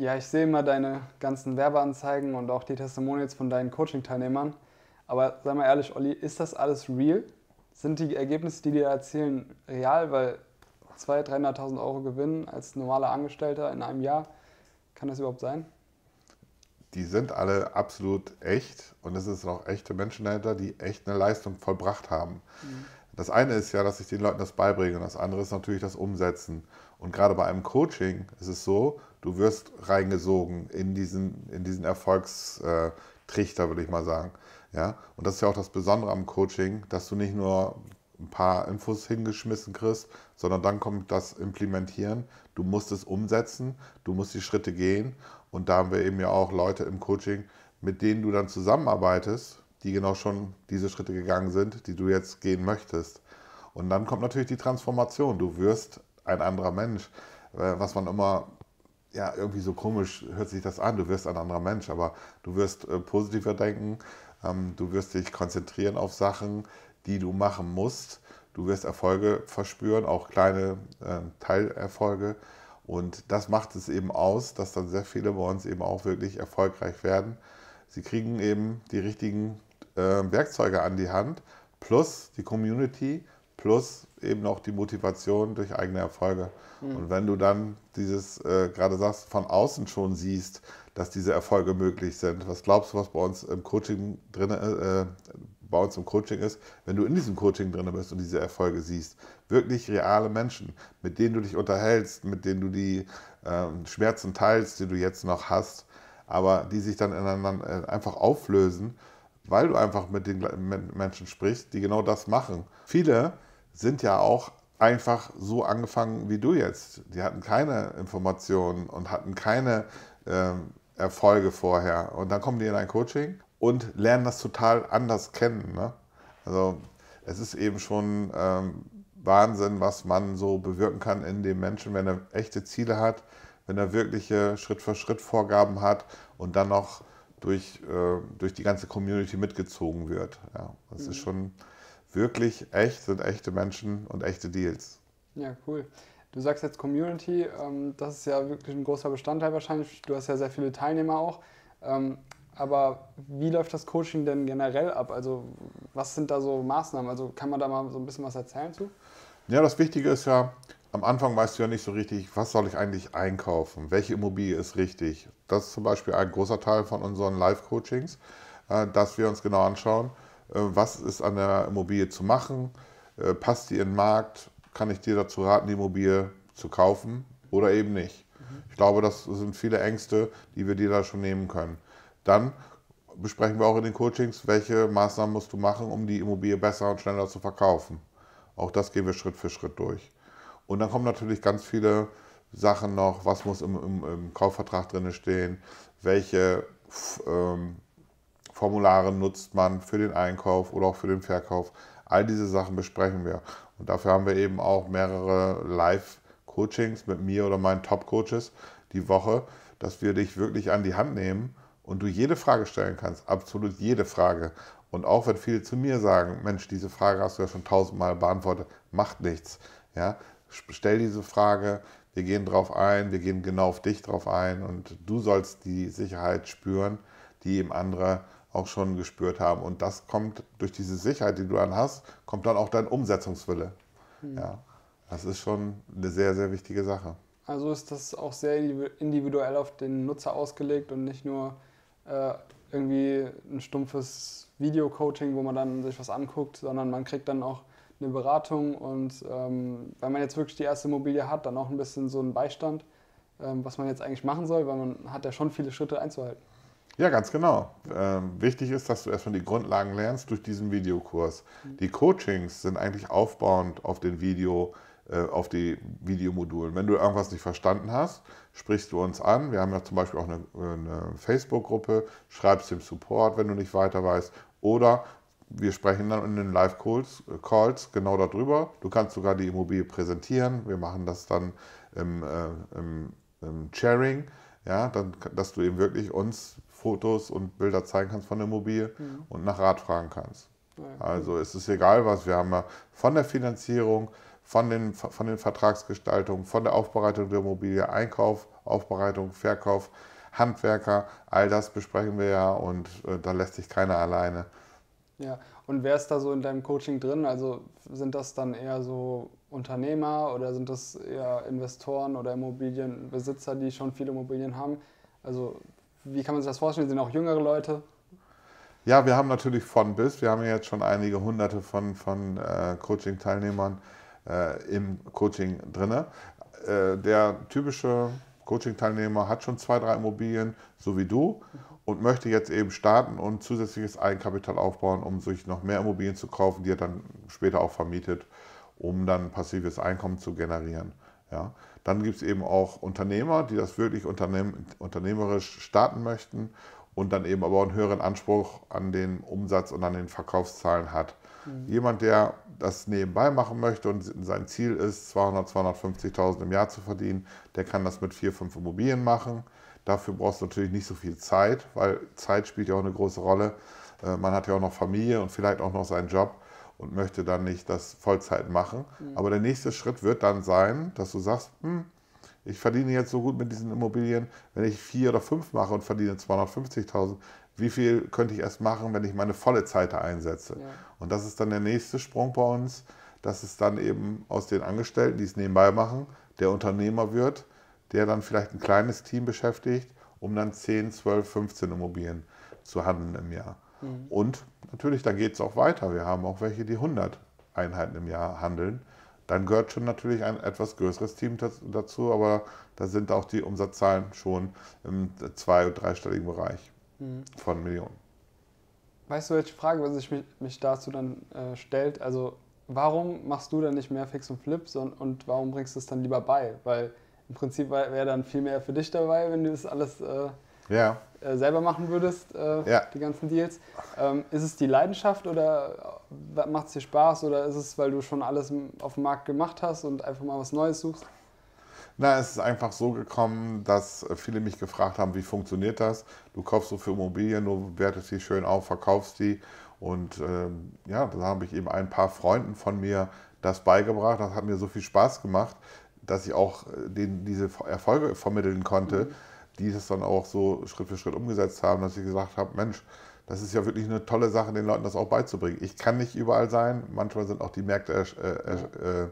Ja, ich sehe immer deine ganzen Werbeanzeigen und auch die Testimonials von deinen Coaching-Teilnehmern. Aber sei mal ehrlich, Olli, ist das alles real? Sind die Ergebnisse, die dir erzählen, real? Weil 200.000, 300.000 Euro Gewinn als normaler Angestellter in einem Jahr, kann das überhaupt sein? Die sind alle absolut echt und es sind auch echte Menschen dahinter, die echt eine Leistung vollbracht haben. Mhm. Das eine ist ja, dass ich den Leuten das beibringe und das andere ist natürlich das Umsetzen. Und gerade bei einem Coaching ist es so, du wirst reingesogen in diesen, in diesen Erfolgstrichter, würde ich mal sagen. Ja? Und das ist ja auch das Besondere am Coaching, dass du nicht nur ein paar Infos hingeschmissen kriegst, sondern dann kommt das Implementieren. Du musst es umsetzen, du musst die Schritte gehen. Und da haben wir eben ja auch Leute im Coaching, mit denen du dann zusammenarbeitest, die genau schon diese Schritte gegangen sind, die du jetzt gehen möchtest. Und dann kommt natürlich die Transformation. Du wirst ein anderer Mensch. Äh, was man immer ja, irgendwie so komisch hört sich das an, du wirst ein anderer Mensch, aber du wirst äh, positiver denken, ähm, du wirst dich konzentrieren auf Sachen, die du machen musst, du wirst Erfolge verspüren, auch kleine äh, Teilerfolge. Und das macht es eben aus, dass dann sehr viele bei uns eben auch wirklich erfolgreich werden. Sie kriegen eben die richtigen äh, Werkzeuge an die Hand, plus die Community, plus eben auch die Motivation durch eigene Erfolge. Mhm. Und wenn du dann dieses, äh, gerade sagst, von außen schon siehst, dass diese Erfolge möglich sind, was glaubst du, was bei uns im Coaching drin, äh, bei uns im Coaching ist, wenn du in diesem Coaching drin bist und diese Erfolge siehst, wirklich reale Menschen, mit denen du dich unterhältst, mit denen du die äh, Schmerzen teilst, die du jetzt noch hast, aber die sich dann ineinander äh, einfach auflösen, weil du einfach mit den Menschen sprichst, die genau das machen. Viele sind ja auch einfach so angefangen wie du jetzt. Die hatten keine Informationen und hatten keine ähm, Erfolge vorher. Und dann kommen die in ein Coaching und lernen das total anders kennen. Ne? Also es ist eben schon ähm, Wahnsinn, was man so bewirken kann in dem Menschen, wenn er echte Ziele hat, wenn er wirkliche Schritt-für-Schritt-Vorgaben hat und dann noch durch, äh, durch die ganze Community mitgezogen wird. Ja, das mhm. ist schon wirklich echt, sind echte Menschen und echte Deals. Ja, cool. Du sagst jetzt Community, ähm, das ist ja wirklich ein großer Bestandteil wahrscheinlich. Du hast ja sehr viele Teilnehmer auch. Ähm, aber wie läuft das Coaching denn generell ab? Also, was sind da so Maßnahmen? Also, kann man da mal so ein bisschen was erzählen zu? Ja, das Wichtige ist ja, am Anfang weißt du ja nicht so richtig, was soll ich eigentlich einkaufen? Welche Immobilie ist richtig? Das ist zum Beispiel ein großer Teil von unseren Live-Coachings, äh, dass wir uns genau anschauen, äh, was ist an der Immobilie zu machen, äh, passt die in den Markt, kann ich dir dazu raten, die Immobilie zu kaufen oder eben nicht. Mhm. Ich glaube, das sind viele Ängste, die wir dir da schon nehmen können. Dann besprechen wir auch in den Coachings, welche Maßnahmen musst du machen, um die Immobilie besser und schneller zu verkaufen. Auch das gehen wir Schritt für Schritt durch. Und dann kommen natürlich ganz viele Sachen noch, was muss im, im, im Kaufvertrag drin stehen, welche ähm, Formulare nutzt man für den Einkauf oder auch für den Verkauf. All diese Sachen besprechen wir. Und dafür haben wir eben auch mehrere Live-Coachings mit mir oder meinen Top-Coaches die Woche, dass wir dich wirklich an die Hand nehmen und du jede Frage stellen kannst. Absolut jede Frage. Und auch wenn viele zu mir sagen, Mensch, diese Frage hast du ja schon tausendmal beantwortet, macht nichts. Ja? Stell diese Frage, wir gehen drauf ein, wir gehen genau auf dich drauf ein und du sollst die Sicherheit spüren, die eben andere auch schon gespürt haben. Und das kommt durch diese Sicherheit, die du dann hast, kommt dann auch dein Umsetzungswille. Mhm. Ja, das ist schon eine sehr, sehr wichtige Sache. Also ist das auch sehr individuell auf den Nutzer ausgelegt und nicht nur äh, irgendwie ein stumpfes Video-Coaching, wo man dann sich was anguckt, sondern man kriegt dann auch eine Beratung und ähm, wenn man jetzt wirklich die erste Immobilie hat, dann auch ein bisschen so einen Beistand, ähm, was man jetzt eigentlich machen soll, weil man hat ja schon viele Schritte einzuhalten. Ja, ganz genau. Ähm, wichtig ist, dass du erstmal die Grundlagen lernst durch diesen Videokurs. Mhm. Die Coachings sind eigentlich aufbauend auf den Video, äh, auf die Videomodulen. Wenn du irgendwas nicht verstanden hast, sprichst du uns an. Wir haben ja zum Beispiel auch eine, eine Facebook-Gruppe, schreibst dem Support, wenn du nicht weiter weißt. Oder wir sprechen dann in den Live-Calls äh, Calls genau darüber. Du kannst sogar die Immobilie präsentieren. Wir machen das dann im, äh, im, im Sharing ja, dann, dass du eben wirklich uns Fotos und Bilder zeigen kannst von der Immobilie mhm. und nach Rat fragen kannst. Ja. Also es ist egal was, wir haben ja von der Finanzierung, von den, von den Vertragsgestaltungen, von der Aufbereitung der Immobilie, Einkauf, Aufbereitung, Verkauf, Handwerker, all das besprechen wir ja und äh, da lässt sich keiner alleine. Ja, und wer ist da so in deinem Coaching drin? Also sind das dann eher so Unternehmer oder sind das eher Investoren oder Immobilienbesitzer, die schon viele Immobilien haben? Also wie kann man sich das vorstellen? Sind auch jüngere Leute? Ja, wir haben natürlich von bis. Wir haben jetzt schon einige hunderte von, von äh, Coaching-Teilnehmern äh, im Coaching drin. Äh, der typische Coaching-Teilnehmer hat schon zwei, drei Immobilien, so wie du, und möchte jetzt eben starten und zusätzliches Eigenkapital aufbauen, um sich noch mehr Immobilien zu kaufen, die er dann später auch vermietet um dann passives Einkommen zu generieren. Ja. Dann gibt es eben auch Unternehmer, die das wirklich unternehm, unternehmerisch starten möchten und dann eben aber einen höheren Anspruch an den Umsatz und an den Verkaufszahlen hat. Mhm. Jemand, der das nebenbei machen möchte und sein Ziel ist, 200, 250.000 im Jahr zu verdienen, der kann das mit vier, fünf Immobilien machen. Dafür brauchst du natürlich nicht so viel Zeit, weil Zeit spielt ja auch eine große Rolle. Äh, man hat ja auch noch Familie und vielleicht auch noch seinen Job und möchte dann nicht das Vollzeit machen. Mhm. Aber der nächste Schritt wird dann sein, dass du sagst, hm, ich verdiene jetzt so gut mit diesen Immobilien, wenn ich vier oder fünf mache und verdiene 250.000, wie viel könnte ich erst machen, wenn ich meine volle Zeit einsetze? Ja. Und das ist dann der nächste Sprung bei uns, dass es dann eben aus den Angestellten, die es nebenbei machen, der Unternehmer wird, der dann vielleicht ein kleines Team beschäftigt, um dann 10, 12, 15 Immobilien zu handeln im Jahr. Mhm. Und natürlich, da geht es auch weiter. Wir haben auch welche, die 100 Einheiten im Jahr handeln. Dann gehört schon natürlich ein etwas größeres Team dazu, aber da sind auch die Umsatzzahlen schon im zwei- und dreistelligen Bereich mhm. von Millionen. Weißt du, welche Frage was ich mich, mich dazu dann äh, stellt? Also warum machst du dann nicht mehr Fix und Flip und, und warum bringst du es dann lieber bei? Weil im Prinzip wäre dann viel mehr für dich dabei, wenn du das alles... Äh ja. Äh, selber machen würdest, äh, ja. die ganzen Deals. Ähm, ist es die Leidenschaft oder äh, macht es dir Spaß oder ist es, weil du schon alles auf dem Markt gemacht hast und einfach mal was Neues suchst? Na, es ist einfach so gekommen, dass äh, viele mich gefragt haben, wie funktioniert das? Du kaufst so für Immobilien, du wertest die schön auf, verkaufst die. Und ähm, ja, da habe ich eben ein paar Freunden von mir das beigebracht. Das hat mir so viel Spaß gemacht, dass ich auch den, diese Erfolge vermitteln konnte. Mhm die es dann auch so Schritt für Schritt umgesetzt haben, dass ich gesagt habe, Mensch, das ist ja wirklich eine tolle Sache, den Leuten das auch beizubringen. Ich kann nicht überall sein, manchmal sind auch die Märkte ersch äh, äh,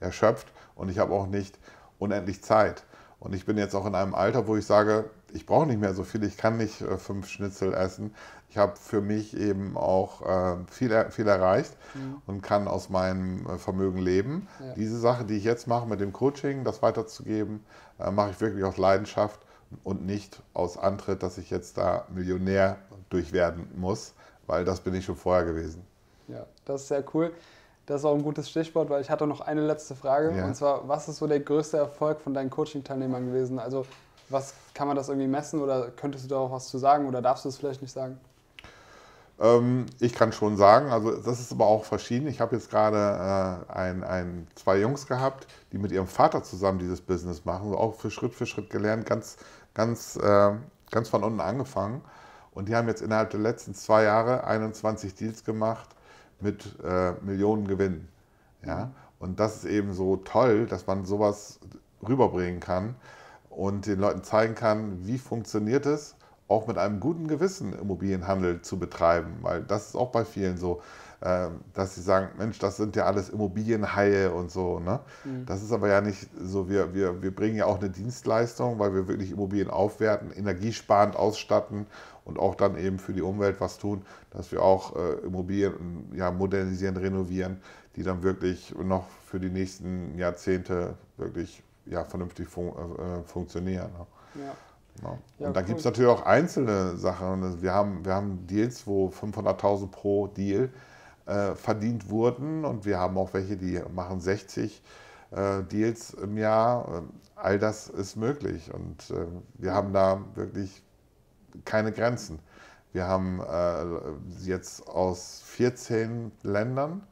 erschöpft und ich habe auch nicht unendlich Zeit. Und ich bin jetzt auch in einem Alter, wo ich sage, ich brauche nicht mehr so viel, ich kann nicht äh, fünf Schnitzel essen. Ich habe für mich eben auch äh, viel, er, viel erreicht mhm. und kann aus meinem äh, Vermögen leben. Ja. Diese Sache, die ich jetzt mache mit dem Coaching, das weiterzugeben, äh, mache ich wirklich aus Leidenschaft und nicht aus Antritt, dass ich jetzt da Millionär durch werden muss, weil das bin ich schon vorher gewesen. Ja, das ist sehr cool. Das ist auch ein gutes Stichwort, weil ich hatte noch eine letzte Frage. Ja. Und zwar, was ist so der größte Erfolg von deinen Coaching-Teilnehmern gewesen? Also, was kann man das irgendwie messen oder könntest du da auch was zu sagen oder darfst du es vielleicht nicht sagen? Ähm, ich kann schon sagen, also das ist aber auch verschieden. Ich habe jetzt gerade äh, ein, ein, zwei Jungs gehabt, die mit ihrem Vater zusammen dieses Business machen, also auch für Schritt für Schritt gelernt, ganz ganz, äh, ganz von unten angefangen. Und die haben jetzt innerhalb der letzten zwei Jahre 21 Deals gemacht mit äh, Millionen Gewinnen. Ja? Und das ist eben so toll, dass man sowas rüberbringen kann und den Leuten zeigen kann, wie funktioniert es auch mit einem guten Gewissen Immobilienhandel zu betreiben, weil das ist auch bei vielen so, ähm, dass sie sagen, Mensch, das sind ja alles Immobilienhaie und so. Ne? Mhm. Das ist aber ja nicht so, wir, wir, wir bringen ja auch eine Dienstleistung, weil wir wirklich Immobilien aufwerten, energiesparend ausstatten und auch dann eben für die Umwelt was tun, dass wir auch äh, Immobilien ja, modernisieren, renovieren, die dann wirklich noch für die nächsten Jahrzehnte wirklich ja, vernünftig fun äh, funktionieren. Ne? Ja. Genau. Ja. Ja, und dann cool. gibt es natürlich auch einzelne Sachen. Wir haben, wir haben Deals, wo 500.000 pro Deal äh, verdient wurden und wir haben auch welche, die machen 60 äh, Deals im Jahr. All das ist möglich und äh, wir haben da wirklich keine Grenzen. Wir haben äh, jetzt aus 14 Ländern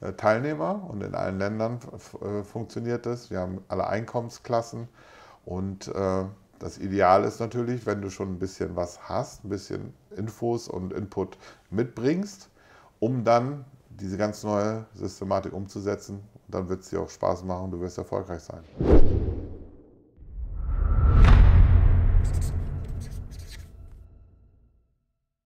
äh, Teilnehmer und in allen Ländern äh, funktioniert das. Wir haben alle Einkommensklassen und das Ideal ist natürlich, wenn du schon ein bisschen was hast, ein bisschen Infos und Input mitbringst, um dann diese ganz neue Systematik umzusetzen. Dann wird es dir auch Spaß machen, du wirst erfolgreich sein.